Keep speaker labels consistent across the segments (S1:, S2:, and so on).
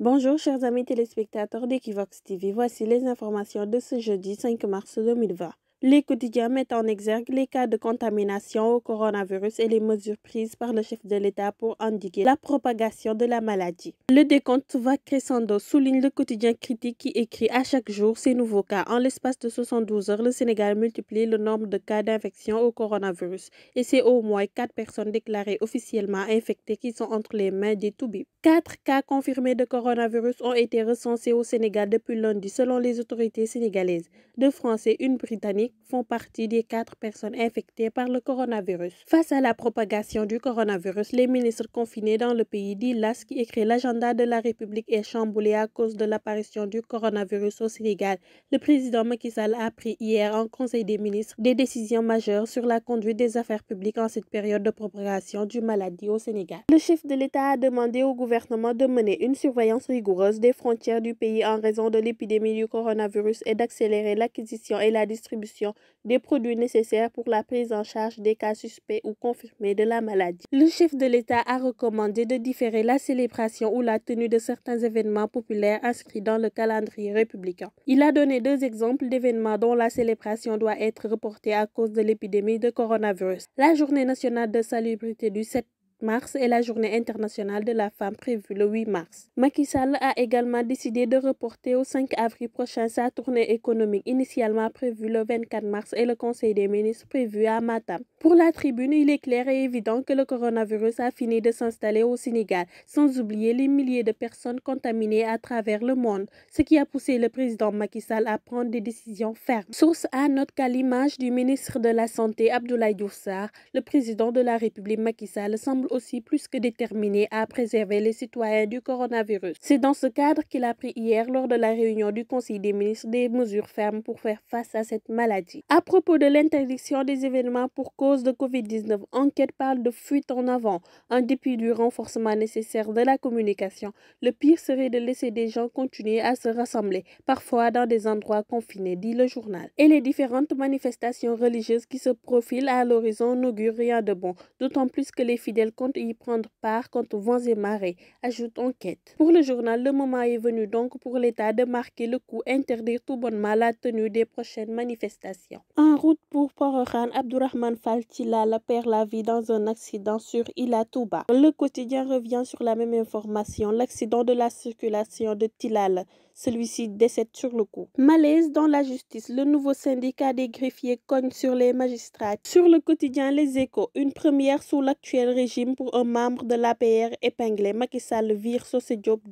S1: Bonjour chers amis téléspectateurs d'Equivox TV, voici les informations de ce jeudi 5 mars 2020. Les quotidiens mettent en exergue les cas de contamination au coronavirus et les mesures prises par le chef de l'État pour endiguer la propagation de la maladie. Le décompte va crescendo, souligne le quotidien critique qui écrit à chaque jour ces nouveaux cas. En l'espace de 72 heures, le Sénégal multiplie le nombre de cas d'infection au coronavirus et c'est au moins 4 personnes déclarées officiellement infectées qui sont entre les mains des Toubib. 4 cas confirmés de coronavirus ont été recensés au Sénégal depuis lundi selon les autorités sénégalaises. Deux Français, une Britannique font partie des quatre personnes infectées par le coronavirus. Face à la propagation du coronavirus, les ministres confinés dans le pays d'Ilas qui écrit l'agenda de la République est chamboulé à cause de l'apparition du coronavirus au Sénégal. Le président Macky Sall a pris hier en Conseil des ministres des décisions majeures sur la conduite des affaires publiques en cette période de propagation du maladie au Sénégal. Le chef de l'État a demandé au gouvernement de mener une surveillance rigoureuse des frontières du pays en raison de l'épidémie du coronavirus et d'accélérer l'acquisition et la distribution des produits nécessaires pour la prise en charge des cas suspects ou confirmés de la maladie. Le chef de l'État a recommandé de différer la célébration ou la tenue de certains événements populaires inscrits dans le calendrier républicain. Il a donné deux exemples d'événements dont la célébration doit être reportée à cause de l'épidémie de coronavirus. La journée nationale de salubrité du 7 mars et la journée internationale de la femme prévue le 8 mars. Macky Sall a également décidé de reporter au 5 avril prochain sa tournée économique initialement prévue le 24 mars et le Conseil des ministres prévu à Matam. Pour la tribune, il est clair et évident que le coronavirus a fini de s'installer au Sénégal, sans oublier les milliers de personnes contaminées à travers le monde, ce qui a poussé le président Macky Sall à prendre des décisions fermes. Source A note qu'à l'image du ministre de la Santé Abdoulaye Doussar, le président de la République Macky Sall semble aussi plus que déterminé à préserver les citoyens du coronavirus. C'est dans ce cadre qu'il a pris hier lors de la réunion du Conseil des ministres des mesures fermes pour faire face à cette maladie. À propos de l'interdiction des événements pour cause de COVID-19, enquête parle de fuite en avant. En dépit du renforcement nécessaire de la communication, le pire serait de laisser des gens continuer à se rassembler, parfois dans des endroits confinés, dit le journal. Et les différentes manifestations religieuses qui se profilent à l'horizon n'augurent rien de bon, d'autant plus que les fidèles compte y prendre part quand vents et marées, ajoute enquête. Pour le journal, le moment est venu donc pour l'État de marquer le coup, interdire tout mal malade tenue des prochaines manifestations. En route pour pororan Abdurrahman Faltilal perd la vie dans un accident sur Ilatouba. Le quotidien revient sur la même information, l'accident de la circulation de Tilal. Celui-ci décède sur le coup. Malaise dans la justice. Le nouveau syndicat des greffiers cogne sur les magistrats. Sur le quotidien Les Échos, une première sous l'actuel régime pour un membre de l'APR épinglé. Macky Sall vire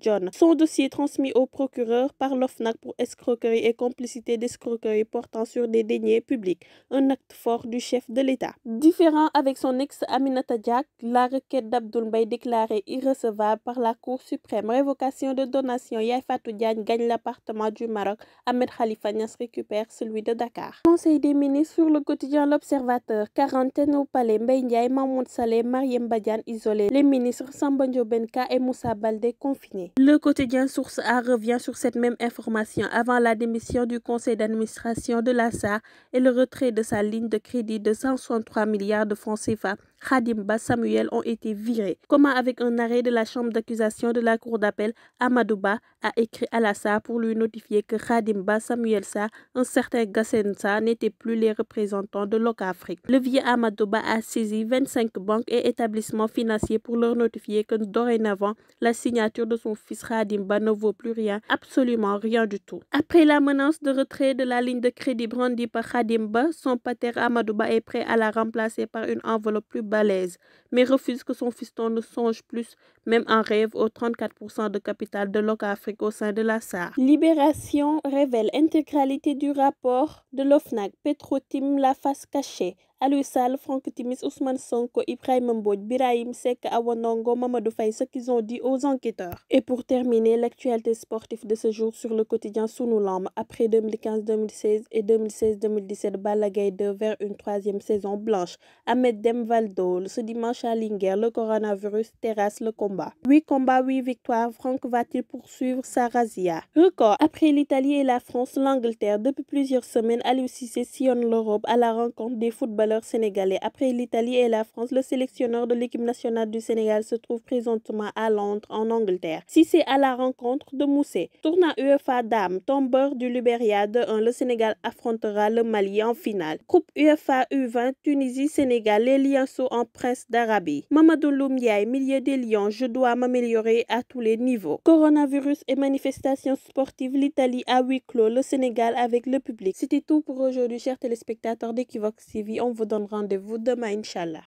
S1: John. Son dossier transmis au procureur par l'OFNAC pour escroquerie et complicité d'escroquerie portant sur des deniers publics. Un acte fort du chef de l'État. Différent avec son ex Aminata Diak, la requête d'Abdoul déclarée irrecevable par la Cour suprême. Révocation de donation Yafatou Diagne l'appartement du Maroc, Ahmed Khalifa récupère celui de Dakar. Conseil des ministres sur le quotidien L'Observateur, quarantaine au palais, Mbendia Mamoud Saleh, Mariem Badian isolés, les ministres Sambanjo Benka et Moussa Balde confinés. Le quotidien Source A revient sur cette même information avant la démission du conseil d'administration de la SAR et le retrait de sa ligne de crédit de 163 milliards de francs CFA Khadimba Samuel ont été virés. Comment avec un arrêt de la chambre d'accusation de la cour d'appel, Amadouba a écrit à la pour lui notifier que Khadimba Samuel Sa, un certain Gassensa, n'étaient plus les représentants de l'Ocafrique. Le vieux Amadouba a saisi 25 banques et établissements financiers pour leur notifier que dorénavant, la signature de son fils Khadimba ne vaut plus rien, absolument rien du tout. Après la menace de retrait de la ligne de crédit brandie par Khadimba, son pater Amadouba est prêt à la remplacer par une enveloppe plus basse l'aise, mais refuse que son fiston ne songe plus, même en rêve, aux 34% de capital de Locafrique au sein de la SAR. Libération révèle intégralité du rapport de l'OFNAC, Petrotim la face cachée, Aliou Sall, Franck Timis, Ousmane Sonko, Ibrahim Mbodj, Birahim Sek, Awanongo, Mamadou Faye, ce qu'ils ont dit aux enquêteurs. Et pour terminer, l'actualité sportive de ce jour sur le quotidien Sounoulam, après 2015-2016 et 2016-2017, Balagay 2 vers une troisième saison blanche. Ahmed Demvaldo, ce dimanche à Linger, le coronavirus terrasse le combat. 8 combats, 8 victoires, Franck va-t-il poursuivre sa razzia Record, après l'Italie et la France, l'Angleterre, depuis plusieurs semaines, Alou Sissé sillonne l'Europe à la rencontre des football leur sénégalais. Après l'Italie et la France, le sélectionneur de l'équipe nationale du Sénégal se trouve présentement à Londres, en Angleterre. Si c'est à la rencontre de Mousset, tournoi UEFA Dame, tombeur du Liberia 2-1, le Sénégal affrontera le Mali en finale. Coupe UEFA U20, Tunisie, Sénégal, les Lions en presse d'Arabie. Mamadou Loumiaï, milieu des Lions, je dois m'améliorer à tous les niveaux. Coronavirus et manifestations sportives, l'Italie à huis clos, le Sénégal avec le public. C'était tout pour aujourd'hui, chers téléspectateurs d'Equivox TV. On vous donne rendez-vous demain, Inch'Allah.